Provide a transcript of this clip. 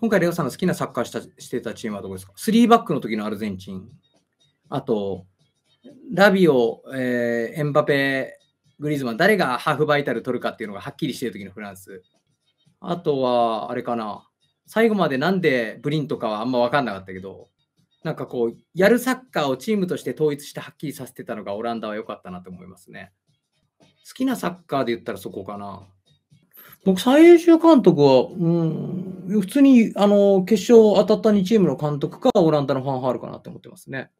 今回、レオさんの好きなサッカーしたしてたチームはどこですか ?3 バックの時のアルゼンチン。あと、ラビオ、えー、エンバペ、グリーズマン、誰がハーフバイタル取るかっていうのがはっきりしてる時のフランス。あとは、あれかな。最後までなんでブリンとかはあんま分かんなかったけど、なんかこう、やるサッカーをチームとして統一してはっきりさせてたのがオランダは良かったなと思いますね。好きなサッカーで言ったらそこかな。僕、最終監督は、うん、普通に、あの、決勝当たった2チームの監督か、オランダのファンハールかなって思ってますね。